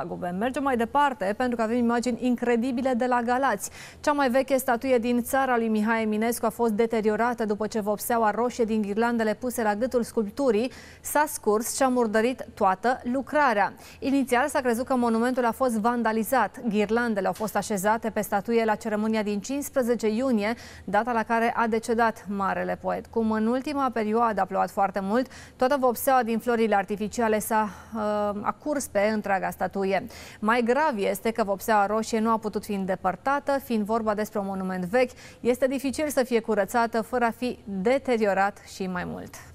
pagube. Mergem mai departe pentru că avem imagini incredibile de la Galați. Cea mai veche statuie din țara lui Mihai Eminescu a fost deteriorată după ce vopseaua roșie din ghirlandele puse la gâtul sculpturii s-a scurs și a murdărit toată lucrarea. Inițial s-a crezut că monumentul a fost vandalizat. Ghirlandele au fost așezate pe statuie la ceremonia din 15 iunie, data la care a decedat marele poet. Cum în ultima perioadă a plouat foarte mult, toată vopseaua din florile artificiale s-a uh, acurs pe întreaga statuie ianuarie. Mai grav este că vopseaua roșie nu a putut fi îndepărtată, fiind vorba despre un monument vechi, este dificil să fie curățată fără a fi deteriorat și mai mult.